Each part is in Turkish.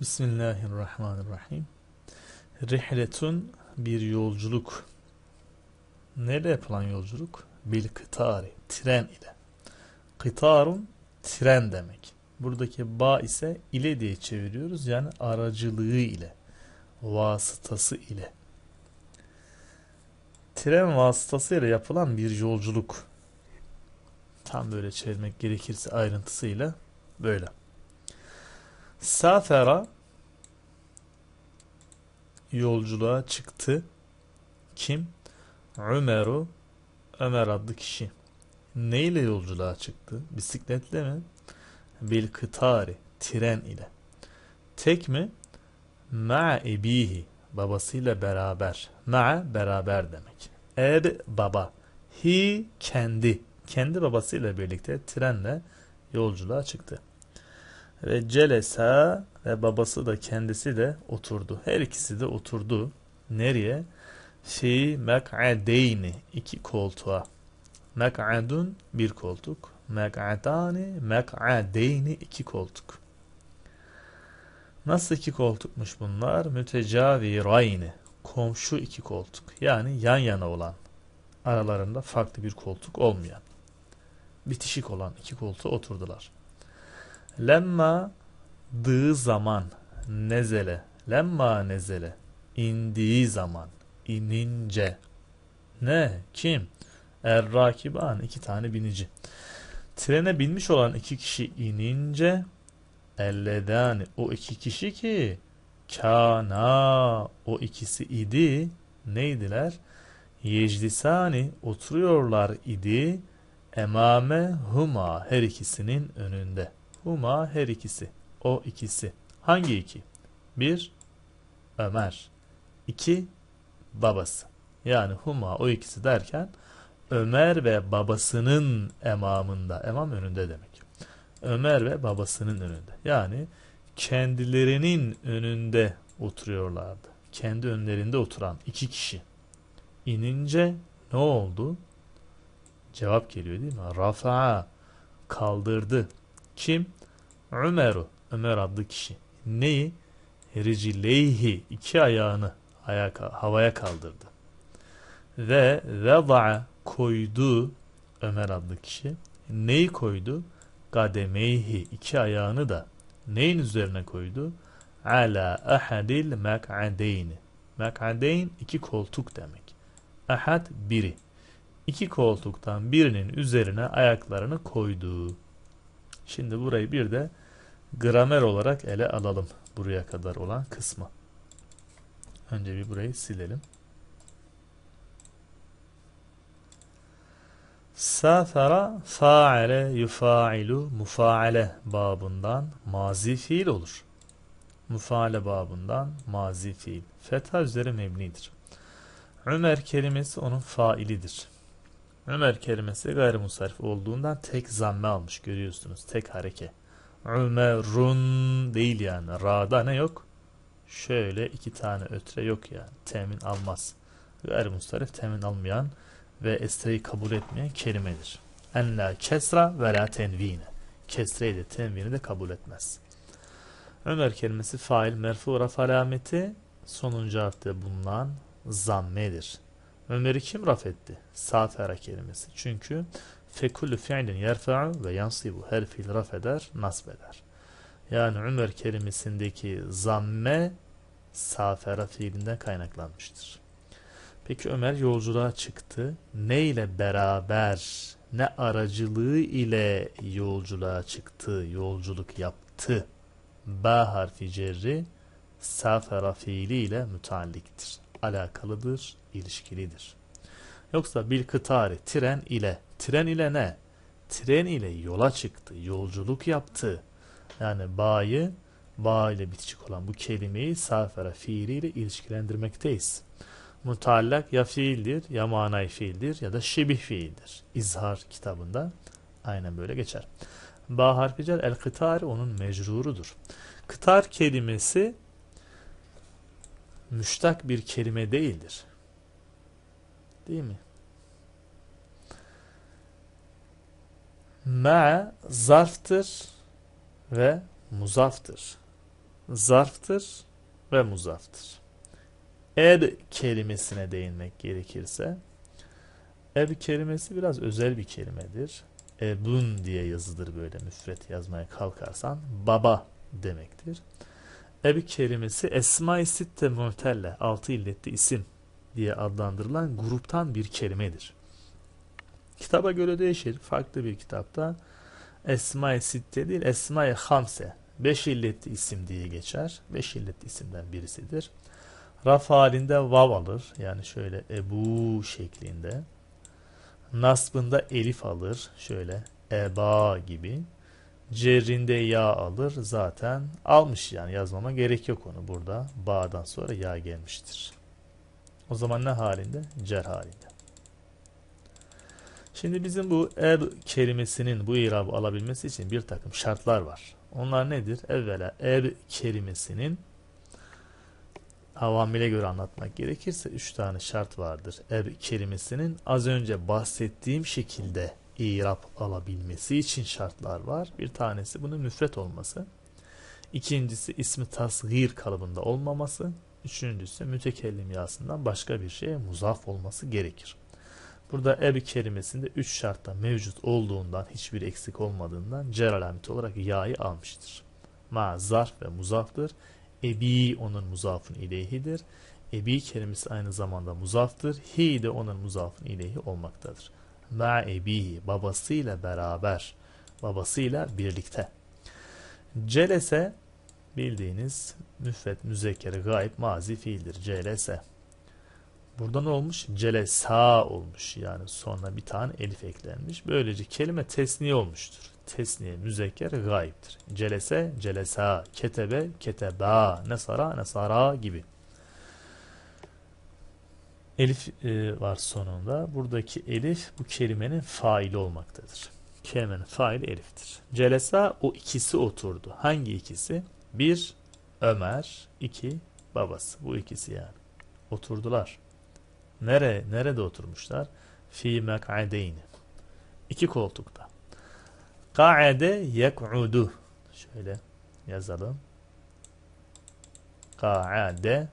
Bismillahirrahmanirrahim. Rihletun bir yolculuk. Nerede yapılan yolculuk? Bil kıtari, tren ile. Kıtarun tren demek. Buradaki ba ise ile diye çeviriyoruz. Yani aracılığı ile, vasıtası ile. Tren vasıtası ile yapılan bir yolculuk. Tam böyle çevirmek gerekirse ayrıntısıyla böyle. Safera yolculuğa çıktı. Kim? Ömeru Ömer adlı kişi. Neyle yolculuğa çıktı? Bisikletle mi? Bil kıtari, tren ile. Tek mi? Ma ebihi, babasıyla beraber. Ma beraber demek. Eb er baba. Hi kendi. Kendi babasıyla birlikte trenle yolculuğa çıktı ve celesa ve babası da kendisi de oturdu. Her ikisi de oturdu. Nereye? Fi mek'adeyni iki koltuğa. Mek'adun bir koltuk. Mek'adani mek'adeyni iki koltuk. Nasıl iki koltukmuş bunlar? Mütecavirayni komşu iki koltuk. Yani yan yana olan. Aralarında farklı bir koltuk olmayan. Bitişik olan iki koltuğa oturdular. Lemma dığı zaman nezele. Lemma nezele. indiği zaman. inince. Ne? Kim? Er rakiban iki tane binici. Trene binmiş olan iki kişi inince elledani o iki kişi ki kana o ikisi idi neydiler? Yeclisani oturuyorlar idi emame huma her ikisinin önünde. Huma her ikisi. O ikisi. Hangi iki? Bir Ömer. iki babası. Yani huma o ikisi derken Ömer ve babasının emamında. Emam önünde demek. Ömer ve babasının önünde. Yani kendilerinin önünde oturuyorlardı. Kendi önlerinde oturan iki kişi. İnince ne oldu? Cevap geliyor değil mi? Rafa kaldırdı. Kim? Ömer'u, Ömer adlı kişi neyi? Ricileyhi, iki ayağını ayağa, havaya kaldırdı. Ve veda'a koydu Ömer adlı kişi. Neyi koydu? Kademeyhi, iki ayağını da neyin üzerine koydu? Ala ahadil mek'adeyni. Mek'adeyn iki koltuk demek. Ahad biri. İki koltuktan birinin üzerine ayaklarını koydu. Şimdi burayı bir de gramer olarak ele alalım. Buraya kadar olan kısmı. Önce bir burayı silelim. Safara faale yufailu mufaale babından mazi fiil olur. Mufaale babından mazi fiil. Fetha üzeri mebnidir. Ömer kelimesi onun failidir. Ömer kelimesi gayrimusarif olduğundan tek zamme almış görüyorsunuz. Tek hareke. Ömerun değil yani. Ra'da ne yok? Şöyle iki tane ötre yok yani. Temin almaz. Gayrimusarif temin almayan ve esreyi kabul etmeyen kelimedir. En la kesra ve la tenvine. Kesreyi de tenvini de kabul etmez. Ömer kelimesi fail merfu raf alameti sonuncu harfte bulunan zammedir. Ömer'i kim raf etti? Safera kelimesi. Çünkü fekulü fiilin yerfa'u ve yansibu. Her fiil raf eder, nasb eder. Yani Ömer kelimesindeki zamme safera fiilinden kaynaklanmıştır. Peki Ömer yolculuğa çıktı. Ne ile beraber, ne aracılığı ile yolculuğa çıktı, yolculuk yaptı? Ba harfi cerri safera fiiliyle mütealliktir alakalıdır, ilişkilidir. Yoksa bir kıtari tren ile, tren ile ne? Tren ile yola çıktı, yolculuk yaptı. Yani bağı, bağ ile bitişik olan bu kelimeyi safere fiiliyle ilişkilendirmekteyiz. Mutallak ya fiildir, ya manay fiildir ya da şebih fiildir. İzhar kitabında aynen böyle geçer. Ba harfi cer el kıtar onun mecrurudur. Kıtar kelimesi müştak bir kelime değildir. Değil mi? Ma zarftır ve muzaftır. Zarftır ve muzaftır. Eb kelimesine değinmek gerekirse ev kelimesi biraz özel bir kelimedir. Ebun diye yazılır böyle müfret yazmaya kalkarsan baba demektir ebi kelimesi Esma-i Sitte Muhtelle, altı illetli isim diye adlandırılan gruptan bir kelimedir. Kitaba göre değişir. Farklı bir kitapta Esma-i Sitte değil, Esma-i Hamse, beş illetli isim diye geçer. Beş illetli isimden birisidir. Raf halinde vav alır. Yani şöyle ebu şeklinde. Nasbında elif alır. Şöyle eba gibi. Cerrinde yağ alır zaten almış yani yazmama gerek yok onu burada. bağdan sonra yağ gelmiştir. O zaman ne halinde? Cer halinde. Şimdi bizim bu er kelimesinin bu irabı alabilmesi için bir takım şartlar var. Onlar nedir? Evvela er kelimesinin avamile göre anlatmak gerekirse üç tane şart vardır. Er kelimesinin az önce bahsettiğim şekilde irap alabilmesi için şartlar var. Bir tanesi bunun müfret olması. İkincisi ismi tasgir kalıbında olmaması. Üçüncüsü mütekellim yasından başka bir şeye muzaf olması gerekir. Burada ebi kelimesinde üç şartta mevcut olduğundan hiçbir eksik olmadığından cer alameti olarak ya'yı almıştır. Ma zarf ve muzaftır. Ebi onun muzafın ileyhidir. Ebi kelimesi aynı zamanda muzaftır. Hi de onun muzafın ileyhi olmaktadır ma ebihi babasıyla beraber babasıyla birlikte celese bildiğiniz müfet müzekkere gayb mazi fiildir celese burada ne olmuş celesa olmuş yani sonra bir tane elif eklenmiş böylece kelime tesniye olmuştur tesniye müzekker gayiptir celese celesa ketebe keteba nesara nesara gibi Elif e, var sonunda. Buradaki elif bu kelimenin faili olmaktadır. Kelimenin faili eliftir. Celesa o ikisi oturdu. Hangi ikisi? Bir Ömer, iki babası. Bu ikisi yani. Oturdular. Nere, nerede oturmuşlar? Fi mek'adeyni. İki koltukta. Ka'ade yek'udu. Şöyle yazalım. Ka'ade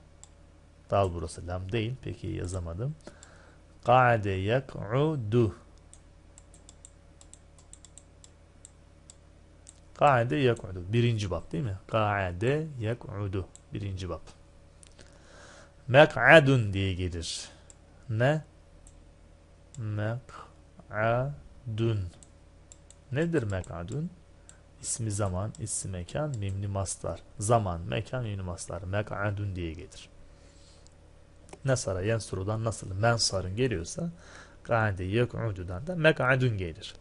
Dal burası lam değil. Peki yazamadım. Ka'de yak'udu. Ka'de yak'udu. Birinci bab değil mi? Ka'de yak'udu. Birinci bab. Mek'adun diye gelir. Ne? Mek'adun. Nedir mek'adun? İsmi zaman, ismi mekan, mimli maslar. Zaman, mekan, mimli maslar. Mek'adun diye gelir. Nasara yensurudan nasıl mensarın geliyorsa gaade yek'ududan da mek'adun gelir.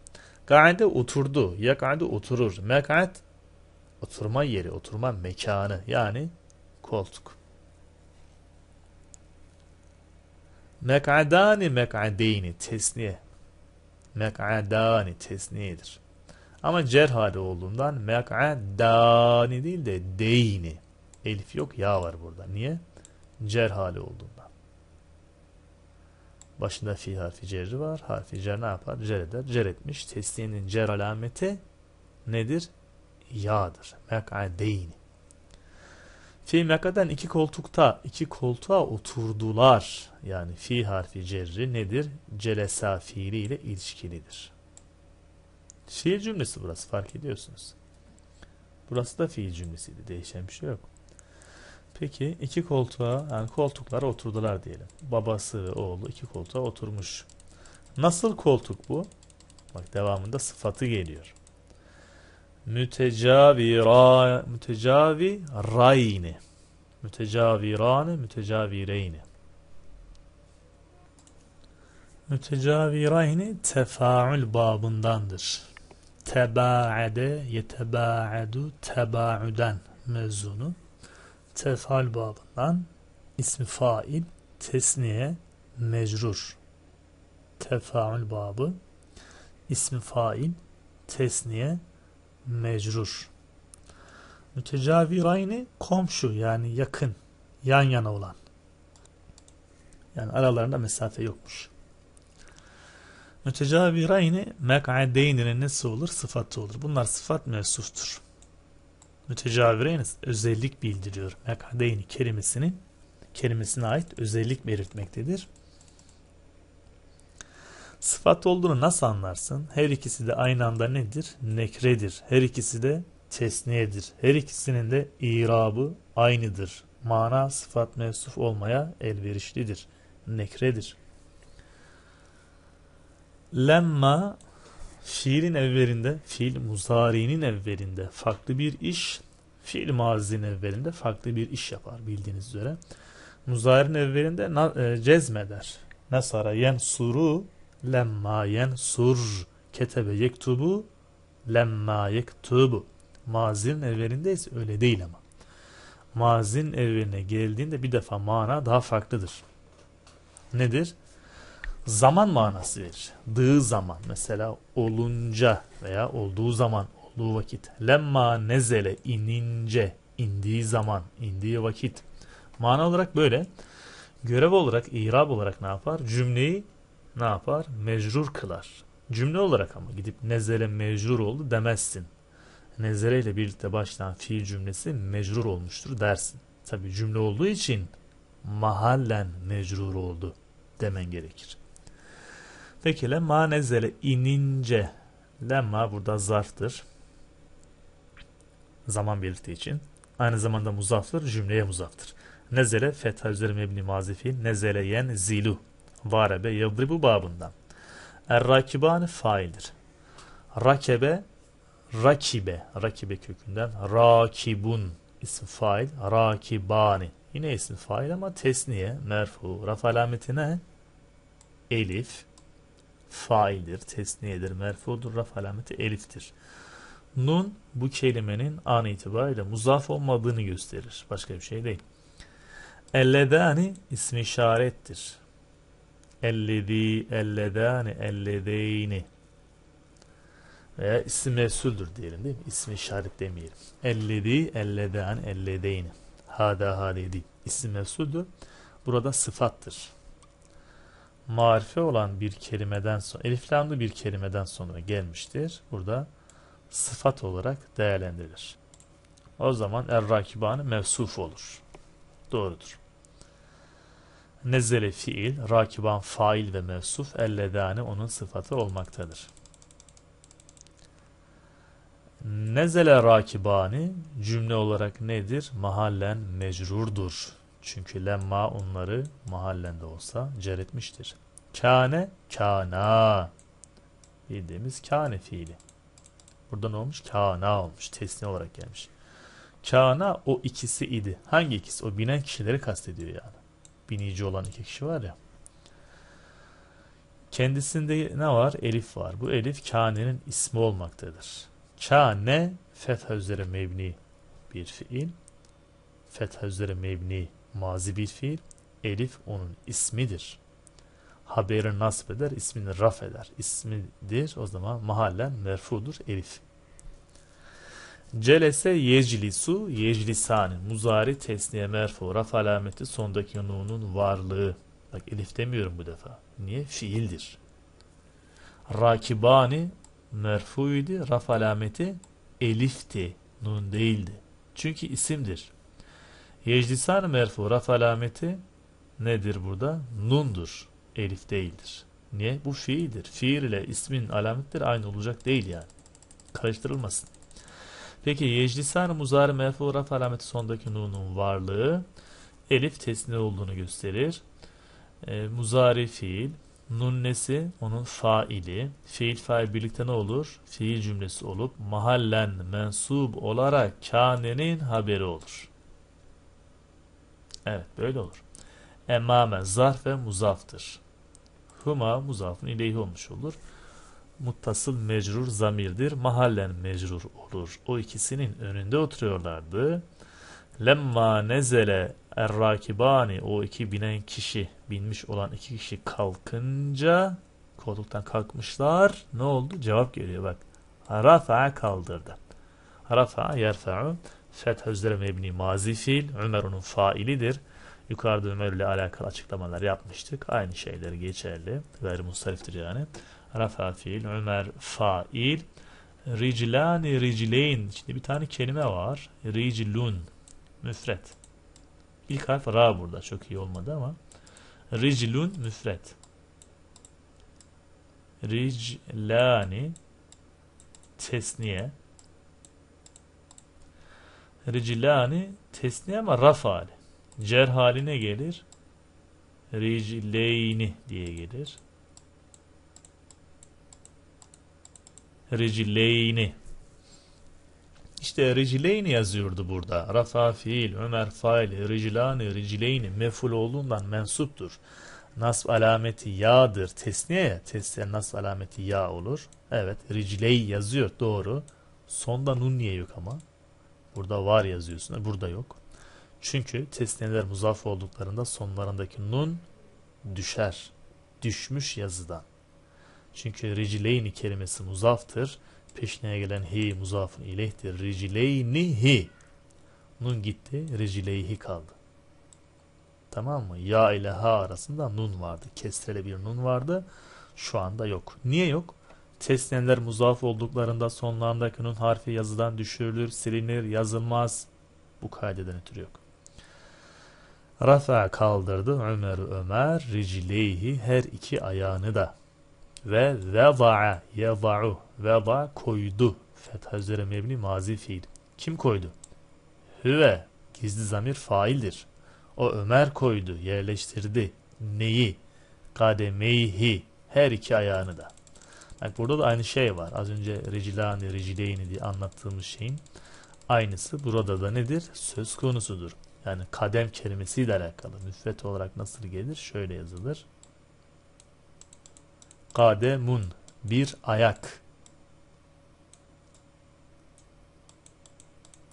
Gaade oturdu, yek'ade oturur. Mek'ad oturma yeri, oturma mekanı yani koltuk. Mek'adani mek'adeyni tesniye. Mek'adani tesniyedir. Ama cer hali olduğundan mek'adani değil de deyni. Elif yok, ya var burada. Niye? cer hali olduğundan. Başında fi harfi cerri var. Harfi cer ne yapar? Cer eder. Cer etmiş. Tesniyenin cer alameti nedir? Ya'dır. Mek'adeyni. Fi mekaden iki koltukta, iki koltuğa oturdular. Yani fi harfi cerri nedir? Celesa fiili ile ilişkilidir. Fiil cümlesi burası fark ediyorsunuz. Burası da fiil cümlesiydi. Değişen bir şey yok. Peki iki koltuğa yani koltuklara oturdular diyelim. Babası ve oğlu iki koltuğa oturmuş. Nasıl koltuk bu? Bak devamında sıfatı geliyor. Mütecavira, mütecavi rayni. Mütecavirani, mütecavireyni. Mütecavirayni tefaül babındandır. Tebaade, yetebaadu, tebauden mezunu tefal babından ismi fail tesniye mecrur tefaül babı ismi fail tesniye mecrur mütecavirayni komşu yani yakın yan yana olan yani aralarında mesafe yokmuş mütecavirayni mek'adeyninin nesi olur sıfatı olur bunlar sıfat mevsuftur mütecavireyniz özellik bildiriyor. Mekadeyni kelimesinin kelimesine ait özellik belirtmektedir. Sıfat olduğunu nasıl anlarsın? Her ikisi de aynı anda nedir? Nekredir. Her ikisi de tesniyedir. Her ikisinin de irabı aynıdır. Mana sıfat mevsuf olmaya elverişlidir. Nekredir. Lemma Fiilin evvelinde, fiil muzari'nin evvelinde farklı bir iş, fiil mazinin evvelinde farklı bir iş yapar bildiğiniz üzere. Muzari'nin evvelinde na, e, cezmeder. Nasara suru, lemma sur, ketebe yektubu lemma yektubu. Mazinin evvelinde ise öyle değil ama. Mazinin evveline geldiğinde bir defa mana daha farklıdır. Nedir? zaman manası verir. Dığı zaman mesela olunca veya olduğu zaman olduğu vakit. Lemma nezele inince indiği zaman indiği vakit. Mana olarak böyle. Görev olarak irab olarak ne yapar? Cümleyi ne yapar? Mecrur kılar. Cümle olarak ama gidip nezele mecrur oldu demezsin. Nezere ile birlikte başlayan fiil cümlesi mecrur olmuştur dersin. Tabi cümle olduğu için mahallen mecrur oldu demen gerekir. Peki lemma nezele inince lemma burada zarftır. Zaman belirttiği için. Aynı zamanda muzaftır, cümleye muzaftır. Nezele fetha üzeri mebni mazifi nezele yen zilu varebe yadribu babından. Er-rakibani faildir. Rakebe rakibe, rakibe kökünden rakibun isim fail, rakibani. Yine isim fail ama tesniye, merfu. Raf alametine elif, faildir, tesniyedir, merfudur, raf alameti eliftir. Nun bu kelimenin an itibariyle muzaf olmadığını gösterir. Başka bir şey değil. Elledani ismi işarettir. Elledi, elledani, elledeyni veya isim mesuldür diyelim değil mi? İsmi işaret demeyelim. Elledi, elledan, elledeyni. Hada, hadi değil. İsim mesuldür. Burada sıfattır marife olan bir kelimeden sonra eliflamlı bir kelimeden sonra gelmiştir. Burada sıfat olarak değerlendirilir. O zaman er-rakibanı mevsuf olur. Doğrudur. Nezele fiil, rakiban fail ve mevsuf elledane onun sıfatı olmaktadır. Nezele rakibani cümle olarak nedir? Mahallen mecrurdur. Çünkü lemma onları mahallende olsa cer etmiştir. Kâne, kâna. Bildiğimiz kâne fiili. Burada ne olmuş? Kâna olmuş. Tesni olarak gelmiş. Kâna o ikisi idi. Hangi ikisi? O binen kişileri kastediyor yani. Binici olan iki kişi var ya. Kendisinde ne var? Elif var. Bu elif kânenin ismi olmaktadır. Kâne fetha üzere mebni bir fiil. Fetha üzere mebni mazi bir fiil. Elif onun ismidir. Haberi nasip eder, ismini raf eder. İsmidir o zaman mahallen merfudur elif. Celese yeclisu yeclisani. Muzari tesniye merfu. Raf alameti sondaki nunun varlığı. Bak elif demiyorum bu defa. Niye? Fiildir. Rakibani merfuydu. Raf alameti elifti. Nun değildi. Çünkü isimdir. Yeclisan merfu raf alameti nedir burada? Nundur. Elif değildir. Niye? Bu fiildir. Fiil ile ismin alametleri aynı olacak değil yani. Karıştırılmasın. Peki yeclisan muzari merfu raf alameti sondaki nunun varlığı elif tesniye olduğunu gösterir. E, muzari fiil, nunnesi onun faili. Fiil fail birlikte ne olur? Fiil cümlesi olup mahallen mensub olarak kanenin haberi olur. Evet böyle olur. Emame zarf ve muzaftır. Huma muzafın ileyhi olmuş olur. Muttasıl mecrur zamirdir. Mahallen mecrur olur. O ikisinin önünde oturuyorlardı. Lemma nezele errakibani o iki binen kişi binmiş olan iki kişi kalkınca koltuktan kalkmışlar. Ne oldu? Cevap geliyor bak. Rafa'a kaldırdı. Rafa'a yerfa'u Feth üzere mebni mazi fiil. Ömer onun failidir. Yukarıda Ömer ile alakalı açıklamalar yapmıştık. Aynı şeyler geçerli. Gayrimustariftir yani. Rafa fiil, Ömer fail. Riclani ricleyn. Şimdi bir tane kelime var. Riclun. Müfret. İlk harf ra burada. Çok iyi olmadı ama. Riclun müfret. Riclani tesniye. Ricilani tesniye ama raf hali. Cer haline gelir. Ricileyni diye gelir. Ricileyni. İşte ricileyni yazıyordu burada. Rafa fiil, Ömer fail, ricilani, ricileyni meful olduğundan mensuptur. Nasb alameti yağdır. Tesniye, tesniye nasb alameti yağ olur. Evet, riciley yazıyor doğru. Sonda nun niye yok ama? Burada var yazıyorsun. Burada yok. Çünkü tesniyeler muzaf olduklarında sonlarındaki nun düşer. Düşmüş yazıdan. Çünkü ricileyni kelimesi muzaftır. Peşine gelen hi muzafın ilehtir. Ricileyni hi. Nun gitti. Ricileyhi kaldı. Tamam mı? Ya ile ha arasında nun vardı. Kesrele bir nun vardı. Şu anda yok. Niye yok? Tesneler muzaf olduklarında sonlarında künün harfi yazıdan düşürülür, silinir, yazılmaz. Bu kaydeden ötürü yok. Rafa kaldırdı Ömer Ömer ricileyhi her iki ayağını da ve veda'a yeva'u veda koydu fetha üzere mebni mazi fiil kim koydu? Hüve gizli zamir faildir. O Ömer koydu yerleştirdi neyi? Kademeyhi her iki ayağını da. Bak burada da aynı şey var. Az önce recilani, recileyni diye anlattığımız şeyin aynısı burada da nedir? Söz konusudur. Yani kadem kelimesiyle alakalı. Müfret olarak nasıl gelir? Şöyle yazılır. Kademun bir ayak.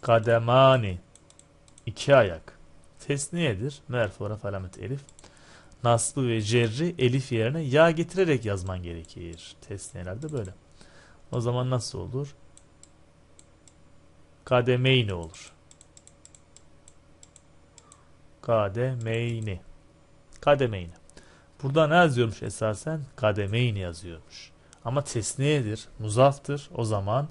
Kademani iki ayak. Tesniyedir. Merf olarak alamet elif naslı ve cerri elif yerine ya getirerek yazman gerekir. herhalde böyle. O zaman nasıl olur? Kademeyni olur. Kademeyni. Kademeyni. Burada ne yazıyormuş esasen? Kademeyni yazıyormuş. Ama tesniyedir, muzaftır. O zaman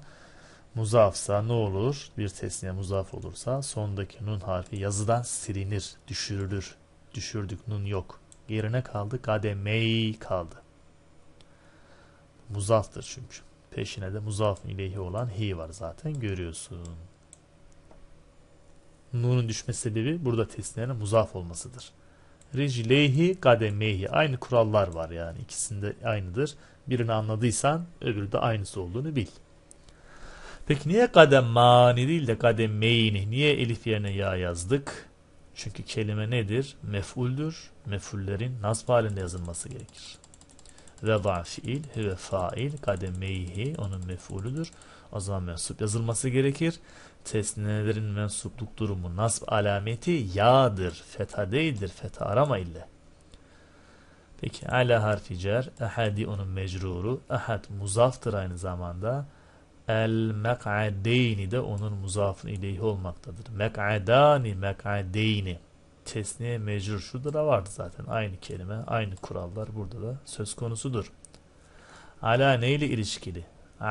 muzafsa ne olur? Bir tesniye muzaf olursa sondaki nun harfi yazıdan silinir, düşürülür. Düşürdük nun yok. Yerine kaldı kademey kaldı. Muzaftır çünkü. Peşine de muzaf ileyhi olan hi var zaten görüyorsun. Nun'un düşme sebebi burada tesniyenin muzaf olmasıdır. Ricleyhi kademeyhi. Aynı kurallar var yani. ikisinde aynıdır. Birini anladıysan öbürü de aynısı olduğunu bil. Peki niye kademmani değil de kademmeyni? Niye elif yerine ya yazdık? Çünkü kelime nedir? Mef'uldür. Mef'ullerin nasb halinde yazılması gerekir. Veba fiil, hüve fail, kademeyhi onun mef'ulüdür. O zaman mensup yazılması gerekir. Tesnelerin mensupluk durumu nasb alameti ya'dır. Feta değildir. Feta arama ile. Peki ala harfi cer, ehadi onun mecruru, ehad muzaftır aynı zamanda. El mek'adeyni de onun muzafın ileyhi olmaktadır. Mek'adani mek'adeyni. Tesniye mecrur şurada da vardı zaten. Aynı kelime, aynı kurallar burada da söz konusudur. Ala neyle ilişkili? E,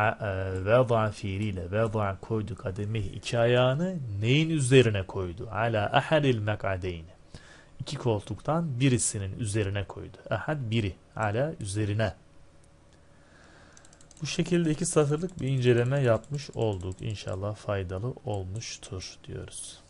veda fiiliyle veda koydu kademi iki ayağını neyin üzerine koydu? Ala ahadil mek'adeyni. İki koltuktan birisinin üzerine koydu. Ahad biri. Ala üzerine. Bu şekilde iki satırlık bir inceleme yapmış olduk. İnşallah faydalı olmuştur diyoruz.